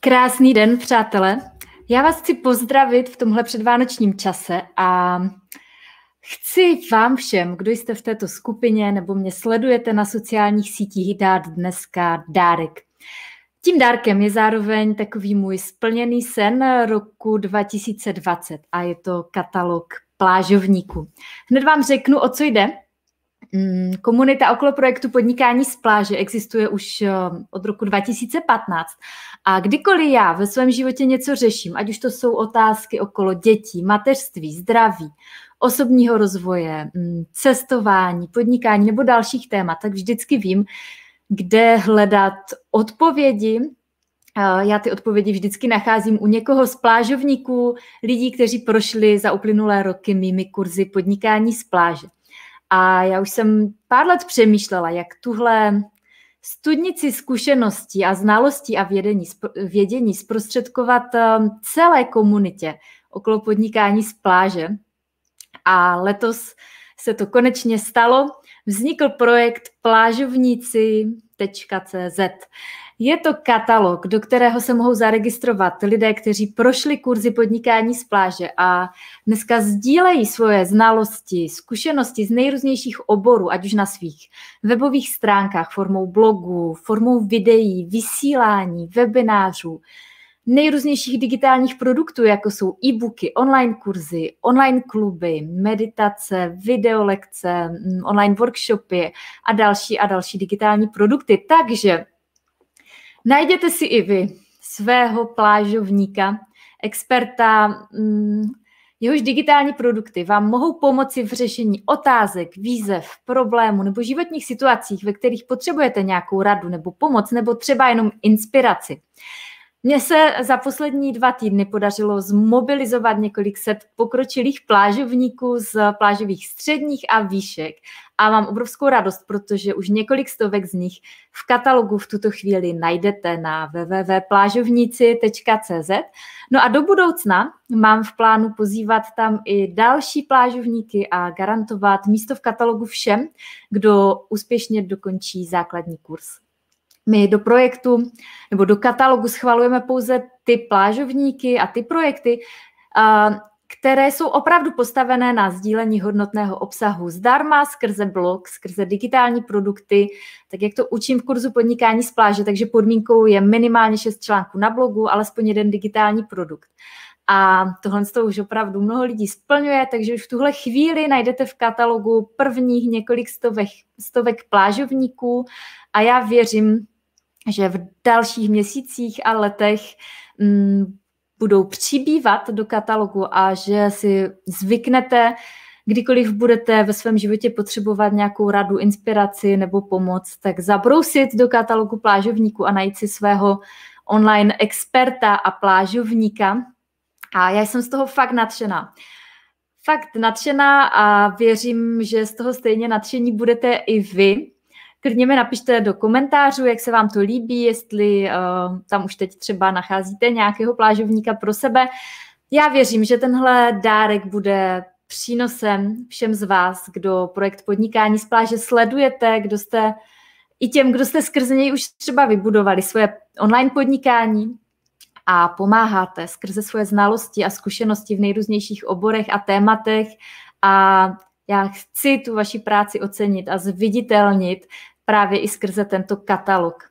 Krásný den, přátelé. Já vás chci pozdravit v tomhle předvánočním čase a chci vám všem, kdo jste v této skupině nebo mě sledujete na sociálních sítích, dát dneska dárek. Tím dárkem je zároveň takový můj splněný sen roku 2020 a je to katalog plážovníků. Hned vám řeknu, o co jde. Mm, komunita okolo projektu Podnikání z pláže existuje už eh, od roku 2015 a kdykoliv já ve svém životě něco řeším, ať už to jsou otázky okolo dětí, mateřství, zdraví, osobního rozvoje, mm, cestování, podnikání nebo dalších témat, tak vždycky vím, kde hledat odpovědi eh, já ty odpovědi vždycky nacházím u někoho z plážovníků, lidí, kteří prošli za uplynulé roky mými kurzy podnikání z pláže. A já už jsem pár let přemýšlela, jak tuhle studnici zkušeností a znalostí a vědění, vědění zprostředkovat ehm, celé komunitě okolo podnikání z pláže. A letos se to konečně stalo vznikl projekt plážovníci.cz. Je to katalog, do kterého se mohou zaregistrovat lidé, kteří prošli kurzy podnikání z pláže a dneska sdílejí svoje znalosti, zkušenosti z nejrůznějších oborů, ať už na svých webových stránkách, formou blogů, formou videí, vysílání, webinářů nejrůznějších digitálních produktů, jako jsou e-booky, online kurzy, online kluby, meditace, videolekce, mm, online workshopy a další a další digitální produkty. Takže najděte si i vy svého plážovníka, experta, mm, jehož digitální produkty vám mohou pomoci v řešení otázek, výzev, problémů nebo životních situacích, ve kterých potřebujete nějakou radu nebo pomoc nebo třeba jenom inspiraci. Mně se za poslední dva týdny podařilo zmobilizovat několik set pokročilých plážovníků z plážových středních a výšek a mám obrovskou radost, protože už několik stovek z nich v katalogu v tuto chvíli najdete na www.plážovnici.cz. No a do budoucna mám v plánu pozývat tam i další plážovníky a garantovat místo v katalogu všem, kdo úspěšně dokončí základní kurz. My do projektu nebo do katalogu schvalujeme pouze ty plážovníky a ty projekty, které jsou opravdu postavené na sdílení hodnotného obsahu zdarma skrze blog, skrze digitální produkty, tak jak to učím v kurzu podnikání z pláže, takže podmínkou je minimálně šest článků na blogu, alespoň jeden digitální produkt. A tohle toho už opravdu mnoho lidí splňuje, takže už v tuhle chvíli najdete v katalogu prvních několik stovek, stovek plážovníků a já věřím, že v dalších měsících a letech mm, budou přibývat do katalogu a že si zvyknete, kdykoliv budete ve svém životě potřebovat nějakou radu, inspiraci nebo pomoc, tak zabrousit do katalogu plážovníků a najít si svého online experta a plážovníka. A já jsem z toho fakt nadšená. Fakt nadšená a věřím, že z toho stejně nadšení budete i vy. Klidně mi napište do komentářů, jak se vám to líbí, jestli uh, tam už teď třeba nacházíte nějakého plážovníka pro sebe. Já věřím, že tenhle dárek bude přínosem všem z vás, kdo projekt Podnikání z pláže sledujete, kdo jste i těm, kdo jste skrze něj už třeba vybudovali svoje online podnikání a pomáháte skrze svoje znalosti a zkušenosti v nejrůznějších oborech a tématech a já chci tu vaši práci ocenit a zviditelnit právě i skrze tento katalog.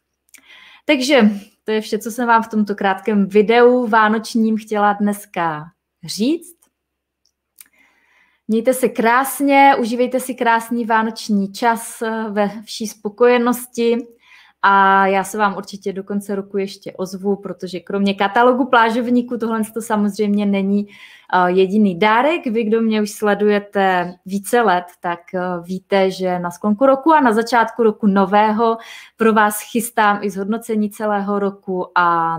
Takže to je vše, co jsem vám v tomto krátkém videu vánočním chtěla dneska říct. Mějte se krásně, užívejte si krásný vánoční čas ve vší spokojenosti a já se vám určitě do konce roku ještě ozvu, protože kromě katalogu plážovníků tohle to samozřejmě není eh, jediný dárek. Vy, kdo mě už sledujete více let, tak eh, víte, že na sklonku roku a na začátku roku nového pro vás chystám i zhodnocení celého roku a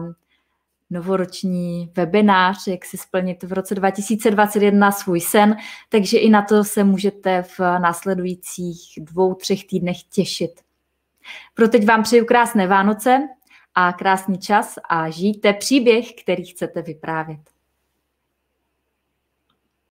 novoroční webinář, jak si splnit v roce 2021 svůj sen, takže i na to se můžete v následujících dvou, třech týdnech těšit. Pro teď vám přeju krásné Vánoce a krásný čas a žijte příběh, který chcete vyprávět.